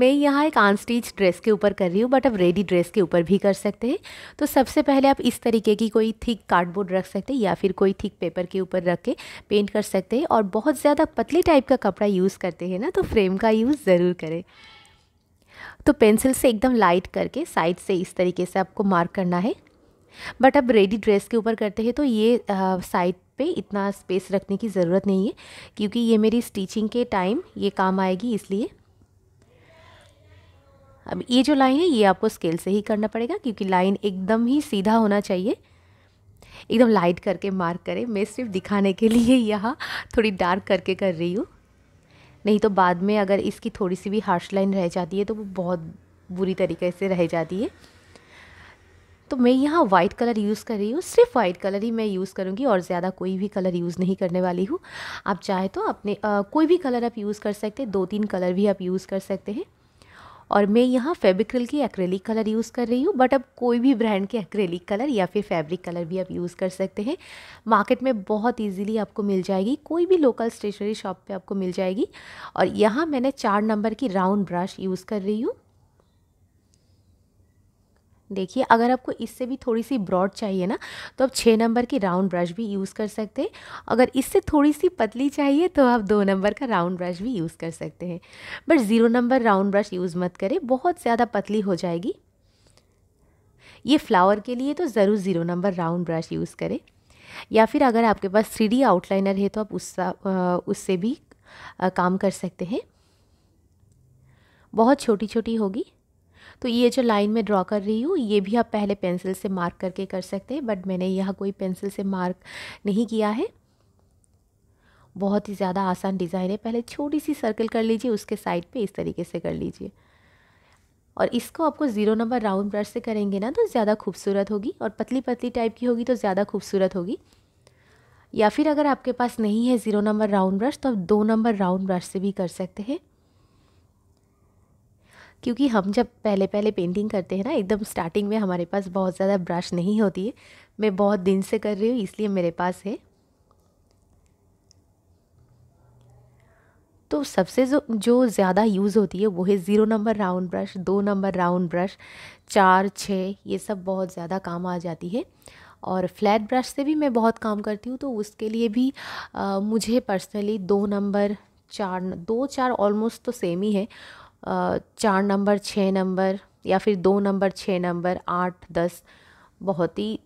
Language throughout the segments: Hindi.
मैं यहाँ एक स्टिच ड्रेस के ऊपर कर रही हूँ बट आप रेडी ड्रेस के ऊपर भी कर सकते हैं तो सबसे पहले आप इस तरीके की कोई थिक कार्डबोर्ड रख सकते हैं या फिर कोई थिक पेपर के ऊपर रख के पेंट कर सकते हैं और बहुत ज़्यादा पतली टाइप का कपड़ा यूज़ करते हैं ना तो फ्रेम का यूज़ ज़रूर करें तो पेंसिल से एकदम लाइट करके साइड से इस तरीके से आपको मार्क करना है बट अब रेडी ड्रेस के ऊपर करते हैं तो ये साइड पे इतना स्पेस रखने की ज़रूरत नहीं है क्योंकि ये मेरी स्टिचिंग के टाइम ये काम आएगी इसलिए अब ये जो लाइन है ये आपको स्केल से ही करना पड़ेगा क्योंकि लाइन एकदम ही सीधा होना चाहिए एकदम लाइट करके मार्क करें मैं सिर्फ दिखाने के लिए यहाँ थोड़ी डार्क करके कर रही हूँ नहीं तो बाद में अगर इसकी थोड़ी सी भी हार्श लाइन रह जाती है तो वो बहुत बुरी तरीके से रह जाती है तो मैं यहाँ वाइट कलर यूज़ कर रही हूँ सिर्फ वाइट कलर ही मैं यूज़ करूँगी और ज़्यादा कोई भी कलर यूज़ नहीं करने वाली हूँ आप चाहे तो अपने आ, कोई भी कलर आप यूज़ कर सकते हैं दो तीन कलर भी आप यूज़ कर सकते हैं और मैं यहाँ फेबिक्रिल की एक्रेलिक कलर यूज़ कर रही हूँ बट अब कोई भी ब्रांड के एक्रेलिक कलर या फिर फैब्रिक कलर भी आप यूज़ कर सकते हैं मार्केट में बहुत ईजिली आपको मिल जाएगी कोई भी लोकल स्टेशनरी शॉप पर आपको मिल जाएगी और यहाँ मैंने चार नंबर की राउंड ब्रश यूज़ कर रही हूँ देखिए अगर आपको इससे भी थोड़ी सी ब्रॉड चाहिए ना तो आप छः नंबर की राउंड ब्रश भी यूज़ कर सकते हैं अगर इससे थोड़ी सी पतली चाहिए तो आप दो नंबर का राउंड ब्रश भी यूज़ कर सकते हैं but zero number round brush use मत करें बहुत ज़्यादा पतली हो जाएगी ये फ्लावर के लिए तो ज़रूर zero number round brush use करें या फिर अगर आपके पास थ्री आउटलाइनर है तो आप उससे उससे भी काम कर सकते हैं बहुत छोटी छोटी होगी तो ये जो लाइन मैं ड्रॉ कर रही हूँ ये भी आप पहले पेंसिल से मार्क करके कर सकते हैं बट मैंने यह कोई पेंसिल से मार्क नहीं किया है बहुत ही ज़्यादा आसान डिज़ाइन है पहले छोटी सी सर्कल कर लीजिए उसके साइड पे इस तरीके से कर लीजिए और इसको आपको ज़ीरो नंबर राउंड ब्रश से करेंगे ना तो ज़्यादा खूबसूरत होगी और पतली पतली टाइप की होगी तो ज़्यादा खूबसूरत होगी या फिर अगर आपके पास नहीं है ज़ीरो नंबर राउंड ब्रश तो आप दो नंबर राउंड ब्रश से भी कर सकते हैं क्योंकि हम जब पहले पहले पेंटिंग करते हैं ना एकदम स्टार्टिंग में हमारे पास बहुत ज़्यादा ब्रश नहीं होती है मैं बहुत दिन से कर रही हूँ इसलिए मेरे पास है तो सबसे जो जो ज़्यादा यूज़ होती है वो है ज़ीरो नंबर राउंड ब्रश दो नंबर राउंड ब्रश चार छः ये सब बहुत ज़्यादा काम आ जाती है और फ्लैट ब्रश से भी मैं बहुत काम करती हूँ तो उसके लिए भी आ, मुझे पर्सनली दो नंबर चार दो चार ऑलमोस्ट तो सेम ही है चार नंबर छः नंबर या फिर दो नंबर छः नंबर आठ दस बहुत ही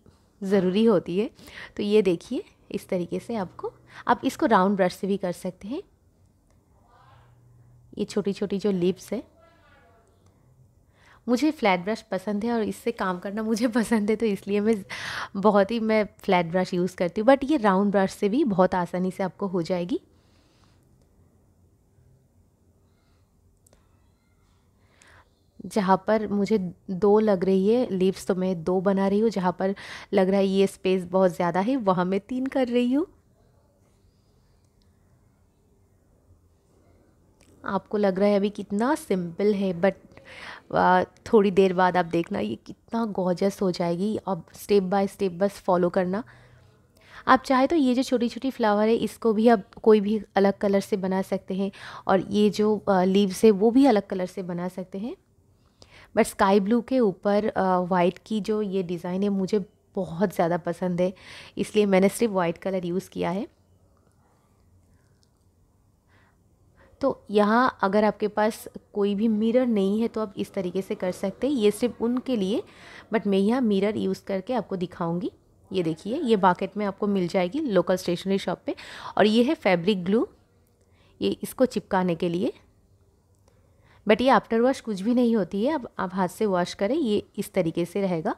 ज़रूरी होती है तो ये देखिए इस तरीके से आपको आप इसको राउंड ब्रश से भी कर सकते हैं ये छोटी छोटी जो लिप्स है मुझे फ्लैट ब्रश पसंद है और इससे काम करना मुझे पसंद है तो इसलिए मैं बहुत ही मैं फ्लैट ब्रश यूज़ करती हूँ बट ये राउंड ब्रश से भी बहुत आसानी से आपको हो जाएगी जहाँ पर मुझे दो लग रही है लीव्स तो मैं दो बना रही हूँ जहाँ पर लग रहा है ये स्पेस बहुत ज़्यादा है वहाँ मैं तीन कर रही हूँ आपको लग रहा है अभी कितना सिंपल है बट थोड़ी देर बाद आप देखना ये कितना गॉर्जस हो जाएगी अब स्टेप बाय स्टेप बस फॉलो करना आप चाहे तो ये जो छोटी छोटी फ्लावर है इसको भी आप कोई भी अलग कलर से बना सकते हैं और ये जो लीव्स है वो भी अलग कलर से बना सकते हैं बट स्काई ब्लू के ऊपर वाइट की जो ये डिज़ाइन है मुझे बहुत ज़्यादा पसंद है इसलिए मैंने सिर्फ वाइट कलर यूज़ किया है तो यहाँ अगर आपके पास कोई भी मिरर नहीं है तो आप इस तरीके से कर सकते हैं ये सिर्फ उनके लिए बट मैं यहाँ मिरर यूज़ करके आपको दिखाऊंगी ये देखिए ये बाकेट में आपको मिल जाएगी लोकल स्टेशनरी शॉप पे और ये है फैब्रिक ग्लू ये इसको चिपकाने के लिए बट ये आफ्टर वॉश कुछ भी नहीं होती है अब आप हाथ से वॉश करें ये इस तरीके से रहेगा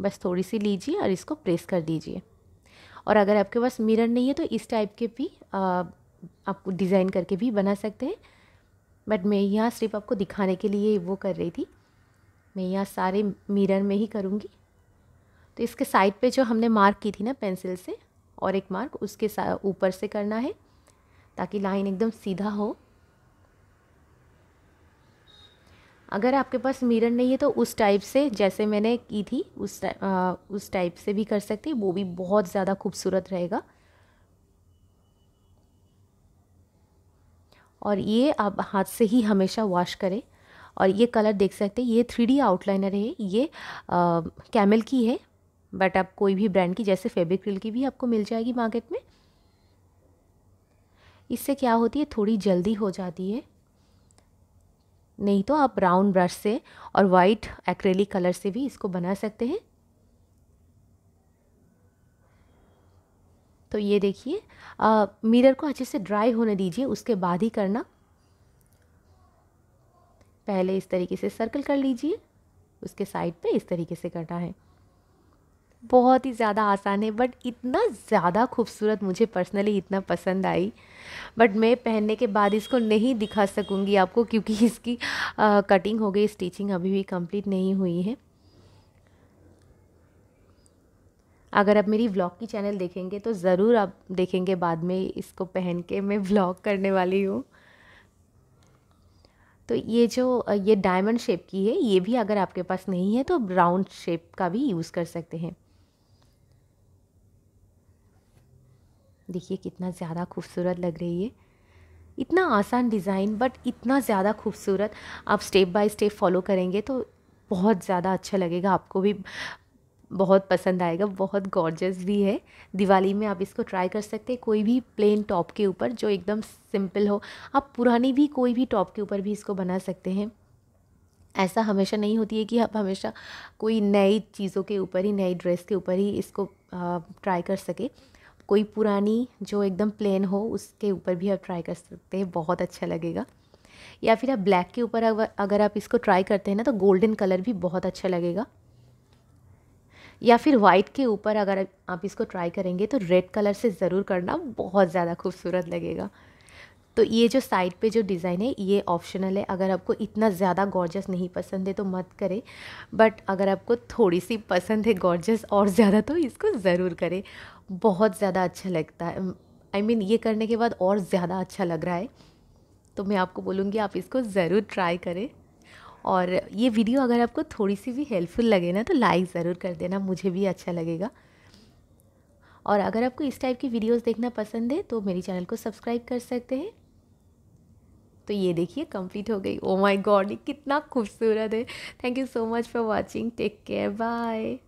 बस थोड़ी सी लीजिए और इसको प्रेस कर दीजिए और अगर आपके पास मिरर नहीं है तो इस टाइप के भी आ, आप डिज़ाइन करके भी बना सकते हैं बट मैं यहाँ सिर्फ आपको दिखाने के लिए वो कर रही थी मैं यहाँ सारे मिरर में ही करूँगी तो इसके साइड पे जो हमने मार्क की थी ना पेंसिल से और एक मार्क उसके ऊपर से करना है ताकि लाइन एकदम सीधा हो अगर आपके पास मिरर नहीं है तो उस टाइप से जैसे मैंने की थी उस आ, उस टाइप से भी कर सकते वो भी बहुत ज़्यादा खूबसूरत रहेगा और ये आप हाथ से ही हमेशा वॉश करें और ये कलर देख सकते हैं ये थ्री डी आउटलाइनर है ये आ, कैमल की है बट आप कोई भी ब्रांड की जैसे फेब्रिक्रिल की भी आपको मिल जाएगी मार्केट में इससे क्या होती है थोड़ी जल्दी हो जाती है नहीं तो आप ब्राउन ब्रश से और वाइट एक्रेलिक कलर से भी इसको बना सकते हैं तो ये देखिए मिरर को अच्छे से ड्राई होने दीजिए उसके बाद ही करना पहले इस तरीके से सर्कल कर लीजिए उसके साइड पे इस तरीके से करना है बहुत ही ज़्यादा आसान है बट इतना ज़्यादा खूबसूरत मुझे पर्सनली इतना पसंद आई बट मैं पहनने के बाद इसको नहीं दिखा सकूँगी आपको क्योंकि इसकी आ, कटिंग हो गई स्टिचिंग अभी भी कंप्लीट नहीं हुई है अगर आप मेरी व्लॉग की चैनल देखेंगे तो ज़रूर आप देखेंगे बाद में इसको पहन के मैं व्लॉग करने वाली हूँ तो ये जो ये डायमंड शेप की है ये भी अगर आपके पास नहीं है तो ब्राउन राउंड शेप का भी यूज़ कर सकते हैं देखिए कितना ज़्यादा खूबसूरत लग रही है इतना आसान डिज़ाइन बट इतना ज़्यादा खूबसूरत आप स्टेप बाय स्टेप फॉलो करेंगे तो बहुत ज़्यादा अच्छा लगेगा आपको भी बहुत पसंद आएगा बहुत गॉर्जस भी है दिवाली में आप इसको ट्राई कर सकते हैं कोई भी प्लेन टॉप के ऊपर जो एकदम सिंपल हो आप पुरानी भी कोई भी टॉप के ऊपर भी इसको बना सकते हैं ऐसा हमेशा नहीं होती है कि आप हमेशा कोई नई चीज़ों के ऊपर ही नई ड्रेस के ऊपर ही इसको ट्राई कर सके कोई पुरानी जो एकदम प्लेन हो उसके ऊपर भी आप ट्राई कर सकते हैं बहुत अच्छा लगेगा या फिर आप ब्लैक के ऊपर अगर आप इसको ट्राई करते हैं ना तो गोल्डन कलर भी बहुत अच्छा लगेगा या फिर वाइट के ऊपर अगर आप इसको ट्राई करेंगे तो रेड कलर से ज़रूर करना बहुत ज़्यादा खूबसूरत लगेगा तो ये जो साइड पे जो डिज़ाइन है ये ऑप्शनल है अगर आपको इतना ज़्यादा गॉर्जस नहीं पसंद है तो मत करें बट अगर आपको थोड़ी सी पसंद है गॉर्जस और ज़्यादा तो इसको ज़रूर करें बहुत ज़्यादा अच्छा लगता है आई I मीन mean, ये करने के बाद और ज़्यादा अच्छा लग रहा है तो मैं आपको बोलूँगी आप इसको ज़रूर ट्राई करें और ये वीडियो अगर आपको थोड़ी सी भी हेल्पफुल लगे ना तो लाइक ज़रूर कर देना मुझे भी अच्छा लगेगा और अगर आपको इस टाइप की वीडियोस देखना पसंद है तो मेरे चैनल को सब्सक्राइब कर सकते हैं तो ये देखिए कंप्लीट हो गई ओ माय गॉड ये कितना खूबसूरत है thank you so much for watching take care bye